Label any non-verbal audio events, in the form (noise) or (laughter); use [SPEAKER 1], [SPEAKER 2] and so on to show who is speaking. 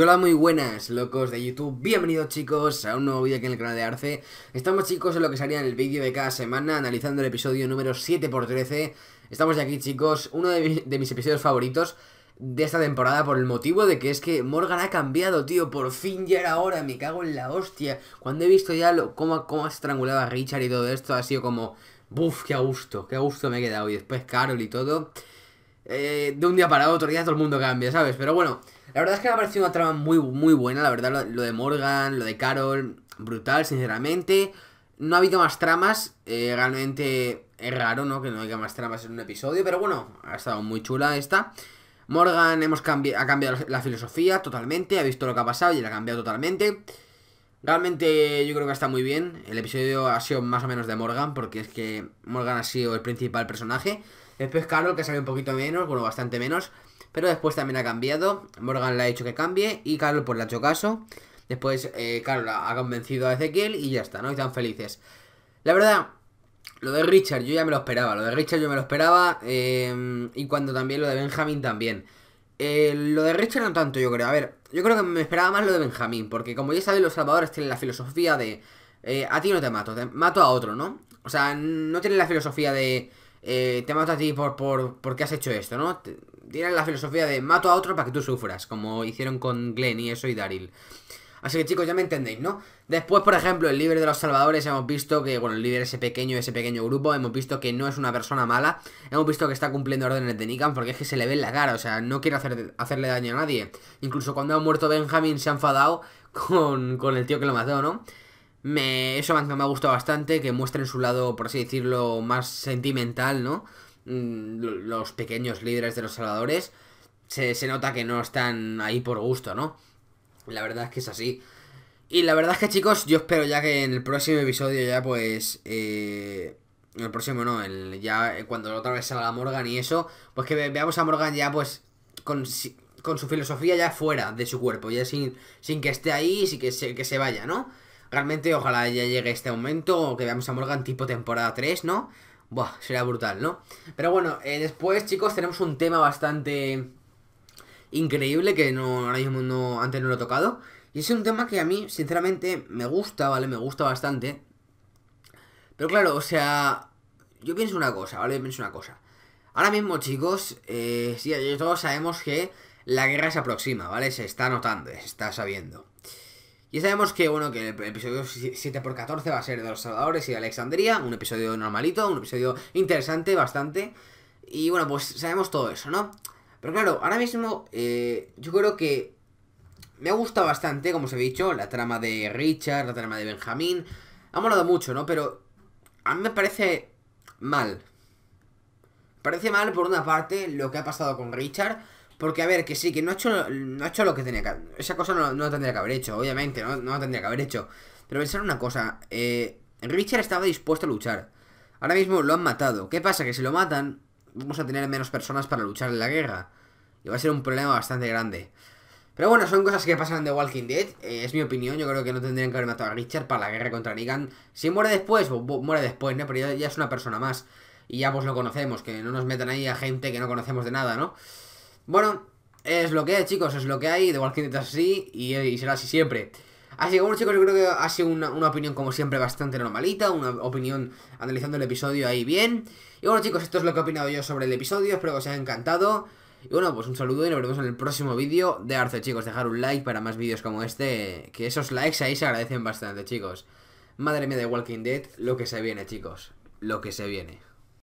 [SPEAKER 1] Hola muy buenas locos de YouTube, bienvenidos chicos a un nuevo vídeo aquí en el canal de Arce Estamos chicos en lo que salía en el vídeo de cada semana analizando el episodio número 7x13 Estamos ya aquí chicos, uno de, mis episodios favoritos de esta temporada por el motivo de que es que Morgan ha cambiado tío, por fin ya era hora, me cago en la hostia Cuando he visto ya lo, cómo, cómo ha estrangulado a Richard y todo esto ha sido como, buf, qué a gusto, qué a gusto me he quedado y después Carol y todo eh, de un día para otro, ya todo el mundo cambia, ¿sabes? Pero bueno, la verdad es que me ha parecido una trama muy, muy buena, la verdad, lo, de Morgan, lo de Carol, brutal, sinceramente. No ha habido más tramas, eh, realmente es raro, ¿no? Que no haya más tramas en un episodio, pero bueno, ha estado muy chula esta. Morgan hemos ha cambiado la filosofía totalmente, ha visto lo que ha pasado y la ha cambiado totalmente. Realmente yo creo que está muy bien. El episodio ha sido más o menos de Morgan, porque es que Morgan ha sido el principal personaje. Después Carol, que sale un poquito menos, bueno, bastante menos. Pero después también ha cambiado. Morgan le ha hecho que cambie y Carol pues le ha hecho caso. Después eh, ha convencido a Ezequiel y ya está, ¿no? Y están felices. La verdad, lo de Richard yo ya me lo esperaba. Lo de Richard yo me lo esperaba. Eh, y cuando también lo de Benjamin también. Eh, lo de Richard no tanto, yo creo. A ver, yo creo que me esperaba más lo de Benjamín, porque como ya sabéis, los salvadores tienen la filosofía de eh, a ti no te mato, te mato a otro, ¿no? O sea, no tienen la filosofía de eh, te mato a ti por, por, porque has hecho esto, ¿no? Tienen la filosofía de mato a otro para que tú sufras, como hicieron con Glenn y eso y Daryl. Así que chicos, ya me entendéis, ¿no? Después, por ejemplo, el líder de los salvadores hemos visto que, bueno, el líder ese pequeño, ese pequeño grupo, hemos visto que no es una persona mala, hemos visto que está cumpliendo órdenes de Nikan porque es que se le ve en la cara, o sea, no quiere hacerle daño a nadie. Incluso cuando ha muerto Benjamin se ha enfadado (laughs) con, el tío que lo mató, ¿no? Me, eso me, ha gustado bastante, que muestren su lado, por así decirlo, más sentimental, ¿no? Mm, los pequeños líderes de los salvadores. Se, se nota que no están ahí por gusto, ¿no? La verdad es que es así. Y la verdad es que chicos, yo espero ya que en el próximo episodio ya pues... Eh, en el próximo no, el, ya eh, cuando otra vez salga Morgan y eso, pues que veamos a Morgan ya pues con, con, su filosofía ya fuera de su cuerpo, ya sin, sin que esté ahí y que se, que se vaya, ¿no? Realmente ojalá ya llegue este momento o que veamos a Morgan tipo temporada 3, ¿no? Buah, será brutal, ¿no? Pero bueno, eh, después chicos tenemos un tema bastante increíble que no, ahora mismo no, antes no lo he tocado. Y es un tema que a mí, sinceramente, me gusta, ¿vale? Me gusta bastante. Pero claro, o sea, yo pienso una cosa, ¿vale? Yo pienso una cosa. Ahora mismo, chicos, eh, sí, todos sabemos que la guerra se aproxima, ¿vale? Se está notando, se está sabiendo. Y sabemos que, bueno, que el episodio 7x14 va a ser de los Salvadores y de Alexandria, un episodio normalito, un episodio interesante, bastante. Y bueno, pues sabemos todo eso, ¿no? Pero claro, ahora mismo eh, yo creo que me ha gustado bastante, como os he dicho, la trama de Richard, la trama de Benjamín. Ha molado mucho, ¿no? Pero a mí me parece mal. Parece mal, por una parte, lo que ha pasado con Richard. Porque, a ver, que sí, que no ha hecho, no ha hecho lo que tenía que... Esa cosa no, no tendría que haber hecho, obviamente, no, no tendría que haber hecho. Pero pensar una cosa, eh, Richard estaba dispuesto a luchar. Ahora mismo lo han matado. ¿Qué pasa? Que si lo matan, vamos a tener menos personas para luchar en la guerra. Y va a ser un problema bastante grande. Pero bueno, son cosas que pasan en The Walking Dead. Eh, es mi opinión. Yo creo que no tendrían que haber matado a Richard para la guerra contra Negan. Si muere después, muere después, ¿no? Pero ya, es una persona más. Y ya pues lo conocemos. Que no nos metan ahí a gente que no conocemos de nada, ¿no? Bueno, es lo que hay, chicos. Es lo que hay. The Walking Dead es así. y será así siempre. Así que bueno chicos, yo creo que ha sido una, opinión como siempre bastante normalita, una opinión analizando el episodio ahí bien. Y bueno chicos, esto es lo que he opinado yo sobre el episodio, espero que os haya encantado. Y bueno, pues un saludo y nos vemos en el próximo vídeo de Arce, chicos. Dejar un like para más vídeos como este, que esos likes ahí se agradecen bastante, chicos. Madre mía de Walking Dead, lo que se viene, chicos. Lo que se viene.